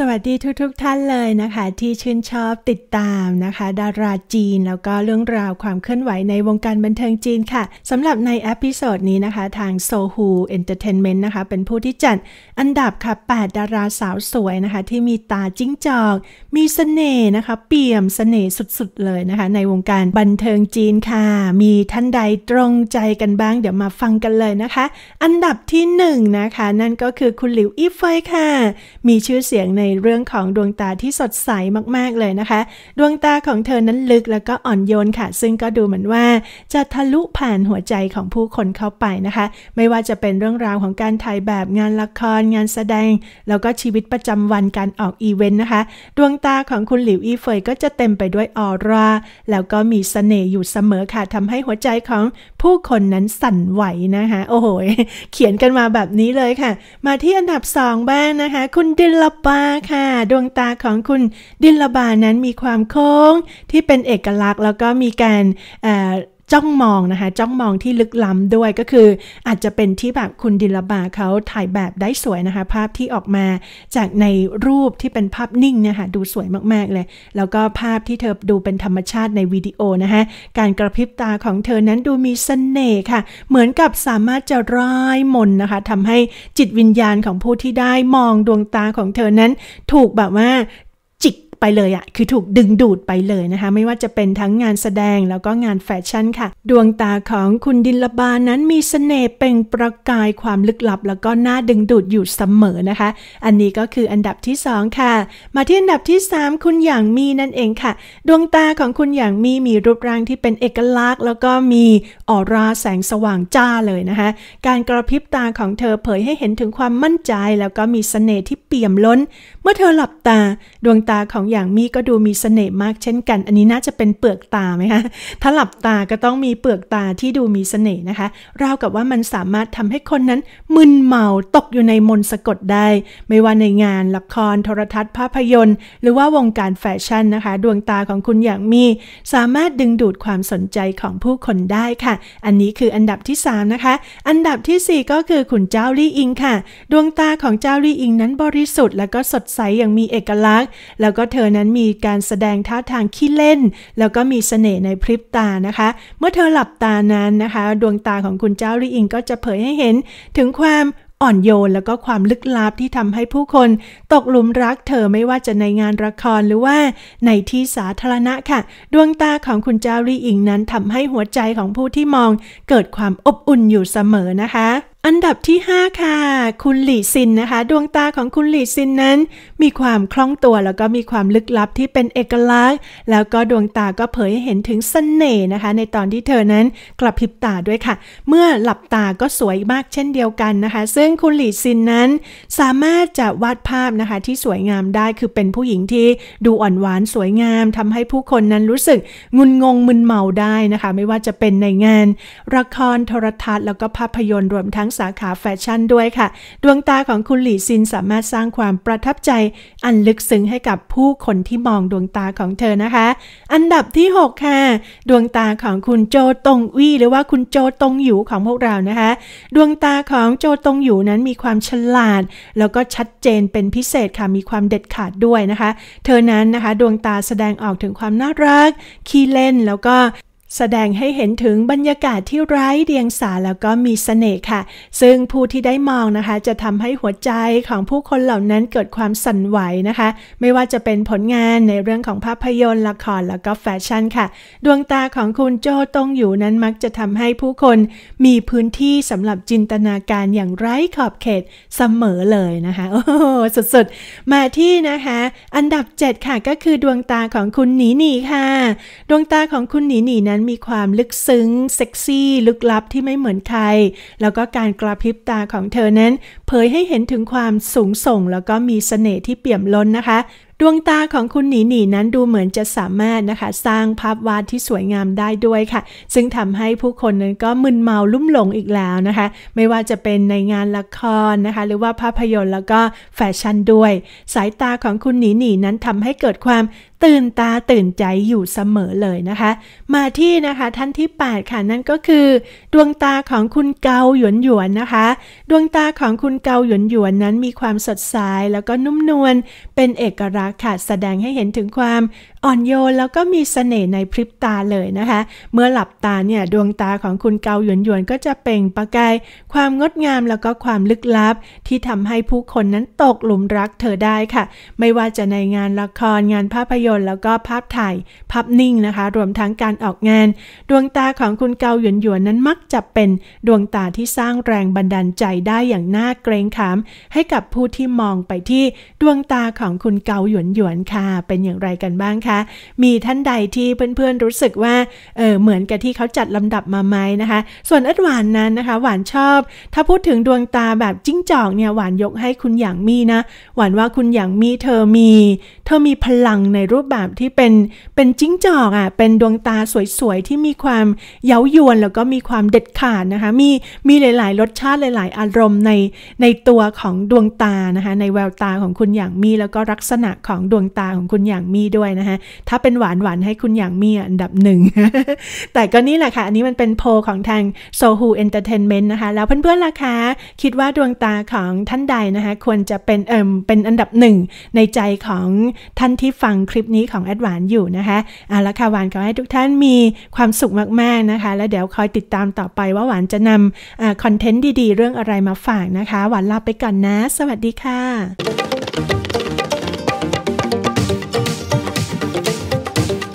สวัสดีทุกๆทท่านเลยนะคะ ที่ชื่นชอบติดตาม นะคะดาราจีนแล้วก็เรื่องราวความเคลื่อนไหวในวงการบันเทิงจีนค่ะสำหรับในเอพิโซดนี้นะคะทาง Sohu Entertainment นะคะ เป็นผู้ที่จัด อันดับค่ะ8ดาราสาวสวยนะคะ ที่มีตาจิ้งจอก มีสเสน่ห์นะคะ เปี่ยมสเสน่ห์สุดๆเลยนะคะ ในวงการบันเทิงจีนค่ะ มีท่านใดตรงใจกันบ้าง เดี๋ยวมาฟังกันเลยนะคะ อันดับที่1นนะคะนั่นก็คือคุณหลิวอี้เฟยค่ะมีชื่อเสียงในในเรื่องของดวงตาที่สดใสมากๆเลยนะคะ ดวงตาของเธอนั้นลึกแล้วก็อ่อนโยนค่ะ ซึ่งก็ดูเหมือนว่า จะทะลุผ่านหัวใจของผู้คนเข้าไปนะคะ ไม่ว่าจะเป็นเรื่องราวของการถ่ายแบบงานละคร งานแสดง แล้วก็ชีวิตประจำวันการออกอีเวนต์นะคะ ดวงตาของคุณหลิวอีเฟยก็จะเต็มไปด้วยออร่าแล้วก็มีสเสน่ห์อยู่เสมอค่ะ ทำให้หัวใจของผู้คนนั้นสั่นไหวนะคะโอ้โหเขียนกันมาแบบนี้เลยค่ะ มาที่อันดับ 2 บ้างนะคะ คุณดิลปาค่ะดวงตาของคุณดิลบานั้นมีความโค้งที่เป็นเอกลักษณ์แล้วก็มีการจ้องมองนะคะ จ้องมองที่ลึกล้ำด้วยก็คือ อาจจะเป็นที่แบบคุณดิลบาเขาถ่ายแบบได้สวยนะคะ ภาพที่ออกมาจากในรูปที่เป็นภาพนิ่งนะคะดูสวยมากๆเลย แล้วก็ภาพที่เธอดูเป็นธรรมชาติในวิดีโอนะคะ การกระพริบตาของเธอนั้นดูมีสเสน่ห์ค่ะ เหมือนกับสามารถจะร้ายมนนะคะทำให้จิตวิญญาณของผู้ที่ได้มองดวงตาของเธอนั้นถูกแบบว่าไปเลยอะคือถูกดึงดูดไปเลยนะคะไม่ว่าจะเป็นทั้งงานแสดงแล้วก็งานแฟชั่นค่ะ ดวงตาของคุณดิลบานั้นมีสเสน่ห์เป่งประกายความลึกลับ แล้วก็น่าดึงดูดอยู่เสมอนะคะ อันนี้ก็คืออันดับที่2ค่ะมาที่อันดับที่ 3 คุณหยางมีนั่นเองค่ะ ดวงตาของคุณหยางมีมีรูปร่างที่เป็นเอกลักษณ์ แล้วก็มีออร่าแสงสว่างจ้าเลยนะคะการกระพริบตาของเธอเผยให้เห็นถึงความมั่นใจ แล้วก็มีสเสน่ห์ที่เปี่ยมล้น เมื่อเธอหลับตาดวงตาของยอย่างมีก็ดูมีเสน่ห์มากเช่นกัน อันนี้น่าจะเป็นเปลือกตาไหมคะถ้าหลับตาก็ต้องมีเปลือกตาที่ดูมีเสน่ห์นะคะราวกับว่ามันสามารถทำให้คนนั้นมึนเมาตกอยู่ในมนสะกดได้ ไม่ว่าในงานละครโทรทัศน์ภาพยนตร์ หรือว่าวงการแฟชั่นนะคะ ดวงตาของคุณอย่างมี สามารถดึงดูดความสนใจของผู้คนได้ค่ะ อันนี้คืออันดับที่ 3 นะคะ อันดับที่ 4 ก็คือขุนเจ้าลี่อิงค่ะ ดวงตาของเจ้าลี่อิง นั้นบริสุทธิ์และก็สดใสอย่างมีเอกลักษณ์ แล้วก็เทเธอนั้นมีการแสดงท่าทางขี้เล่น แล้วก็มีสเสน่ห์ในพริบตานะคะ เมื่อเธอหลับตานั้นนะคะ ดวงตาของคุณเจ้ารีอิงก็จะเผยให้เห็น ถึงความอ่อนโยนแล้วก็ความลึกลับที่ทำให้ผู้คน ตกหลุมรักเธอไม่ว่าจะในงานละครหรือว่าในที่สาธารณะค่ะ ดวงตาของคุณเจ้ารีอิงนั้นทำให้หัวใจของผู้ที่มอง เกิดความอบอุ่นอยู่เสมอนะคะอันดับที่5ค่ะคุณหลี่ซิน นะคะ ดวงตาของคุณหลี่ซินนั้น มีความคล่องตัวแล้วก็มีความลึกลับที่เป็นเอกลักษณ์แล้วก็ดวงตาก็เผยให้เห็นถึงสเสน่ห์นะคะในตอนที่เธอนั้นกลับพิบตาด้วยค่ะเมื่อหลับตาก็สวยมากเช่นเดียวกันนะคะ ซึ่งคุณหลี่ซินนั้นสามารถจะวาดภาพนะคะที่สวยงามได้คือเป็นผู้หญิงที่ดูอ่อนหวานสวยงาม ทำให้ผู้คนนั้นรู้สึกงุนงงมึนเมาได้นะคะไม่ว่าจะเป็นในงานละครโทรทัศน์ แล้วก็ภาพยนตร์รวมทั้งสาขาแฟชั่นด้วยค่ะ ดวงตาของคุณหลี่ซินสามารถสร้างความประทับใจ อันลึกซึ้งให้กับผู้คนที่มองดวงตาของเธอนะคะ อันดับที่ 6 ค่ะ ดวงตาของคุณโจตงวี่หรือว่าคุณโจตงหยูของพวกเรานะคะ ดวงตาของโจตงหยูนั้นมีความฉลาดแล้วก็ชัดเจนเป็นพิเศษค่ะมีความเด็ดขาดด้วยนะคะ เธอนั้นนะคะดวงตาแสดงออกถึงความน่ารักขี้เล่นแล้วก็แสดงให้เห็นถึงบรรยากาศที่ไร้เดียงสาแล้วก็มีสเสน่ห์ค่ะ ซึ่งผู้ที่ได้มองนะคะ จะทำให้หัวใจของผู้คนเหล่านั้นเกิดความสั่นไหวนะคะ ไม่ว่าจะเป็นผลงานในเรื่องของภาพยนตร์ละครแล้วก็แฟชั่นค่ะ ดวงตาของคุณโจตงอยู่นั้นมักจะทำให้ผู้คนมีพื้นที่สำหรับจินตนาการอย่างไร้ขอบเขตเสมอเลยนะคะ โอ้โสุดๆ มาที่นะคะ อันดับ 7 ค่ะก็คือดวงตาของคุณหนีหนีค่ะ ดวงตาของคุณหนีหนีนั้นนั้นมีความลึกซึ้งเซ็กซี่ ลึกลับ ที่ไม่เหมือนใคร แล้วก็การกระพริบตาของเธอนั้น เผยให้เห็นถึงความสูงส่งแล้วก็มีสเสน่ห์ที่เปี่ยมล้นนะคะดวงตาของคุณหนีหนีนั้นดูเหมือนจะสามารถนะคะสร้างภาพวาดที่สวยงามได้ด้วยค่ะ ซึ่งทำให้ผู้คนนั้นก็มึนเมาลุ่มหลงอีกแล้วนะคะ ไม่ว่าจะเป็นในงานละครนะคะหรือว่าภาพยนตร์แล้วก็แฟชั่นด้วย สายตาของคุณหนีหนีนั้นทำให้เกิดความตื่นตาตื่นใจอยู่เสมอเลยนะคะ มาที่นะคะท่านที่8ค่ะนั่นก็คือ ดวงตาของคุณเกาหยวนหยวนนะคะ ดวงตาของคุณเกาหยวนหยวนนั้นมีความสดใสแล้วก็นุ่มนวลเป็นเอกลักษณ์ค่ะแสดงให้เห็นถึงความอ่อนโยนแล้วก็มีสเสน่ห์ในพริบตาเลยนะคะ เมื่อหลับตาเนี่ย ดวงตาของคุณเกาหยวนหยวนก็จะเป่งประกาย ความงดงามแล้วก็ความลึกลับที่ทำให้ผู้คนนั้นตกหลุมรักเธอได้ค่ะ ไม่ว่าจะในงานละครงานภาพยนตร์ แล้วก็ภาพถ่ายภาพนิ่งนะคะ รวมทั้งการออกงานดวงตาของคุณเกาหยวนหยวนนั้นมักจะเป็นดวงตาที่สร้างแรงบันดาลใจได้อย่างน่าเกรงขาม ให้กับผู้ที่มองไปที่ดวงตาของคุณเกาหยวนหยวนค่ะเป็นอย่างไรกันบ้างคะมีท่านใดที่เพื่อนๆรู้สึกว่า เออเหมือนกับที่เขาจัดลำดับมาไหมนะคะ ส่วนอัดหวานนั้นนะคะ หวานชอบ ถ้าพูดถึงดวงตาแบบจิ้งจอกเนี่ยหวานยกให้คุณหยางมีนะ หวานว่าคุณหยางมีเธอมี เธอมีพลังในรูปแบบที่เป็น เป็นจิ้งจอกอะ่ะ เป็นดวงตาสวยๆที่มีความเย้ายวนแล้วก็มีความเด็ดขาดนะคะ มี มีหลายๆ รสชาติหลายๆอารมณ์ใน ในตัวของดวงตา นะคะ ในแววตาของคุณอย่างมีแล้วก็ลักษณะของดวงตาของคุณอย่างมีด้วยนะคะถ้าเป็นหวานหวานให้คุณอย่างมีอันดับหนึ่ง แต่ก็นี่แหละค่ะ อันนี้มันเป็นโพของทาง Sohu Entertainment นะคะ แล้วเพื่อนๆล่ะคะคิดว่าดวงตาของท่านใดนะคะ ควรจะเป็นเอิมเป็นอันดับหนึ่งในใจของท่านที่ฟังคลิปนี้ของแอดหวานอยู่นะคะเอาละค่ะหวานขอให้ทุกท่านมีความสุขมากๆนะคะ แล้วเดี๋ยวคอยติดตามต่อไปว่าหวานจะนำคอนเทนต์ดี ๆเรื่องอะไรมาฝากนะคะ หวานลาไปก่อนนะ สวัสดีค่ะ